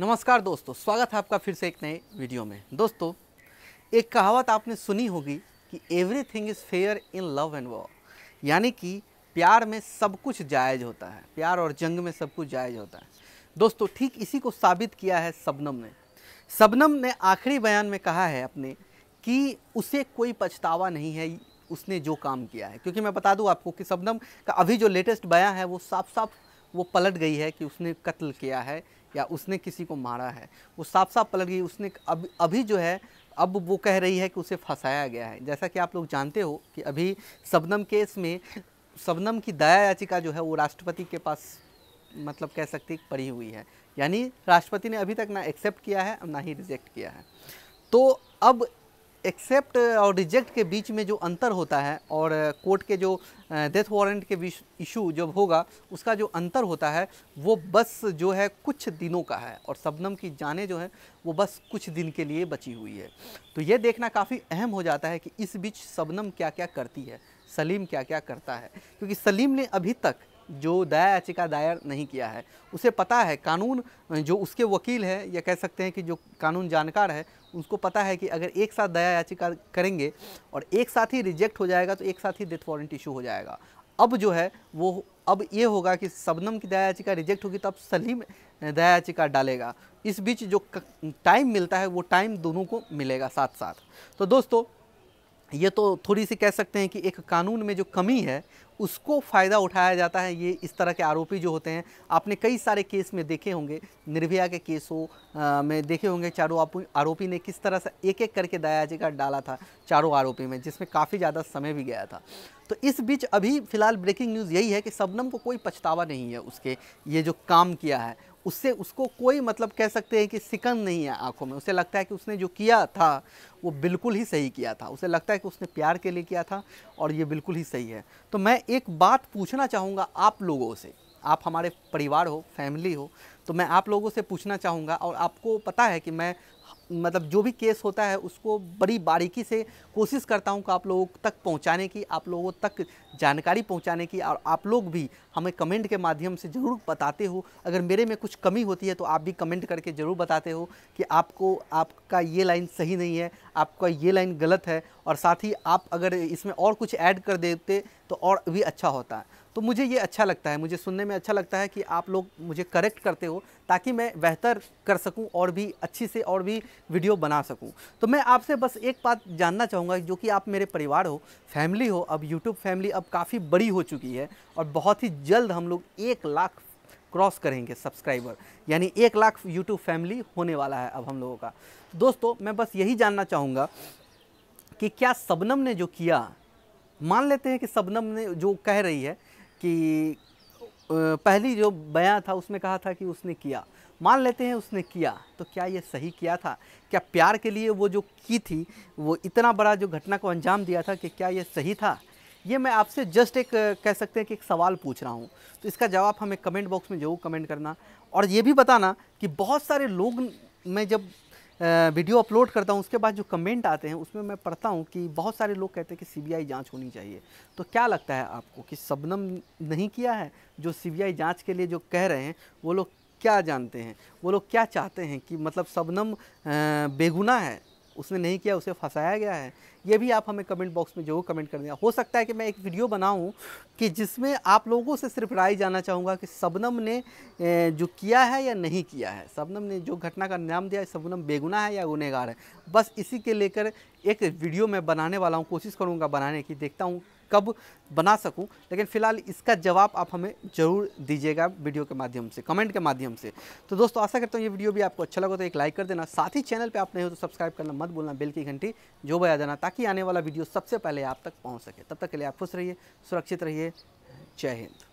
नमस्कार दोस्तों स्वागत है आपका फिर से एक नए वीडियो में दोस्तों एक कहावत आपने सुनी होगी कि everything is fair in love and war यानी कि प्यार में सब कुछ जायज़ होता है प्यार और जंग में सब कुछ जायज़ होता है दोस्तों ठीक इसी को साबित किया है सबनम ने सबनम ने आखिरी बयान में कहा है अपने कि उसे कोई पछतावा नहीं है उसने जो काम किया है क्योंकि मैं बता दूं आपको कि सबनम का अभी जो लेटेस्ट बयान है वो साफ साफ वो पलट गई है कि उसने कत्ल किया है या उसने किसी को मारा है वो साफ साफ पलट गई उसने अब अभी जो है अब वो कह रही है कि उसे फंसाया गया है जैसा कि आप लोग जानते हो कि अभी सबनम केस में सबनम की दया याचिका जो है वो राष्ट्रपति के पास मतलब कह सकते पड़ी हुई है यानी राष्ट्रपति ने अभी तक ना एक्सेप्ट किया है ना ही रिजेक्ट किया है तो अब एक्सेप्ट और रिजेक्ट के बीच में जो अंतर होता है और कोर्ट के जो डेथ वारंट के इशू जब होगा उसका जो अंतर होता है वो बस जो है कुछ दिनों का है और शबनम की जानें जो है वो बस कुछ दिन के लिए बची हुई है तो ये देखना काफ़ी अहम हो जाता है कि इस बीच शबनम क्या क्या करती है सलीम क्या क्या करता है क्योंकि सलीम ने अभी तक जो दया याचिका दायर नहीं किया है उसे पता है कानून जो उसके वकील है या कह सकते हैं कि जो कानून जानकार है उसको पता है कि अगर एक साथ दया याचिका करेंगे और एक साथ ही रिजेक्ट हो जाएगा तो एक साथ ही डेथ वारंट इशू हो जाएगा अब जो है वो अब ये होगा कि सबनम की दया याचिका रिजेक्ट होगी तो अब सलीम दया याचिका डालेगा इस बीच जो टाइम मिलता है वो टाइम दोनों को मिलेगा साथ साथ तो दोस्तों ये तो थोड़ी सी कह सकते हैं कि एक कानून में जो कमी है उसको फ़ायदा उठाया जाता है ये इस तरह के आरोपी जो होते हैं आपने कई सारे केस में देखे होंगे निर्भया के केसों में देखे होंगे चारों आरोपी ने किस तरह से एक एक करके दया याचिका डाला था चारों आरोपी में जिसमें काफ़ी ज़्यादा समय भी गया था तो इस बीच अभी फ़िलहाल ब्रेकिंग न्यूज़ यही है कि सबनम को कोई पछतावा नहीं है उसके ये जो काम किया है उससे उसको कोई मतलब कह सकते हैं कि सिकन नहीं है आंखों में उसे लगता है कि उसने जो किया था वो बिल्कुल ही सही किया था उसे लगता है कि उसने प्यार के लिए किया था और ये बिल्कुल ही सही है तो मैं एक बात पूछना चाहूँगा आप लोगों से आप हमारे परिवार हो फैमिली हो तो मैं आप लोगों से पूछना चाहूँगा और आपको पता है कि मैं मतलब जो भी केस होता है उसको बड़ी बारीकी से कोशिश करता हूँ कि आप लोगों तक पहुँचाने की आप लोगों तक जानकारी पहुँचाने की और आप लोग भी हमें कमेंट के माध्यम से ज़रूर बताते हो अगर मेरे में कुछ कमी होती है तो आप भी कमेंट करके ज़रूर बताते हो कि आपको आपका ये लाइन सही नहीं है आपका ये लाइन गलत है और साथ ही आप अगर इसमें और कुछ ऐड कर देते तो और भी अच्छा होता है तो मुझे ये अच्छा लगता है मुझे सुनने में अच्छा लगता है कि आप लोग मुझे करेक्ट करते हो ताकि मैं बेहतर कर सकूं और भी अच्छी से और भी वीडियो बना सकूं तो मैं आपसे बस एक बात जानना चाहूँगा जो कि आप मेरे परिवार हो फैमिली हो अब यूट्यूब फैमिली अब काफ़ी बड़ी हो चुकी है और बहुत ही जल्द हम लोग एक लाख क्रॉस करेंगे सब्सक्राइबर यानी एक लाख यूट्यूब फैमिली होने वाला है अब हम लोगों का दोस्तों मैं बस यही जानना चाहूँगा कि क्या सबनम ने जो किया मान लेते हैं कि सबनम ने जो कह रही है कि पहली जो बयां था उसमें कहा था कि उसने किया मान लेते हैं उसने किया तो क्या ये सही किया था क्या प्यार के लिए वो जो की थी वो इतना बड़ा जो घटना को अंजाम दिया था कि क्या ये सही था ये मैं आपसे जस्ट एक कह सकते हैं कि एक सवाल पूछ रहा हूँ तो इसका जवाब हमें कमेंट बॉक्स में जरूर कमेंट करना और ये भी बताना कि बहुत सारे लोग में जब वीडियो अपलोड करता हूँ उसके बाद जो कमेंट आते हैं उसमें मैं पढ़ता हूँ कि बहुत सारे लोग कहते हैं कि सीबीआई जांच होनी चाहिए तो क्या लगता है आपको कि सबनम नहीं किया है जो सीबीआई जांच के लिए जो कह रहे हैं वो लोग क्या जानते हैं वो लोग क्या चाहते हैं कि मतलब सबनम बेगुना है उसने नहीं किया उसे फंसाया गया है ये भी आप हमें कमेंट बॉक्स में जरूर कमेंट कर दें हो सकता है कि मैं एक वीडियो बनाऊँ कि जिसमें आप लोगों से सिर्फ राय जाना चाहूँगा कि सबनम ने जो किया है या नहीं किया है सबनम ने जो घटना का नाम दिया है सबनम बेगुना है या गुनहगार है बस इसी के लेकर एक वीडियो मैं बनाने वाला हूँ कोशिश करूँगा बनाने की देखता हूँ कब बना सकूं लेकिन फ़िलहाल इसका जवाब आप हमें ज़रूर दीजिएगा वीडियो के माध्यम से कमेंट के माध्यम से तो दोस्तों आशा करता हूँ ये वीडियो भी आपको अच्छा लगा तो एक लाइक कर देना साथ ही चैनल पर आप नहीं हो तो सब्सक्राइब करना मत बोलना बेल की घंटी जो बजा देना ताकि आने वाला वीडियो सबसे पहले आप तक पहुँच सके तब तक के लिए आप खुश रहिए सुरक्षित रहिए जय हिंद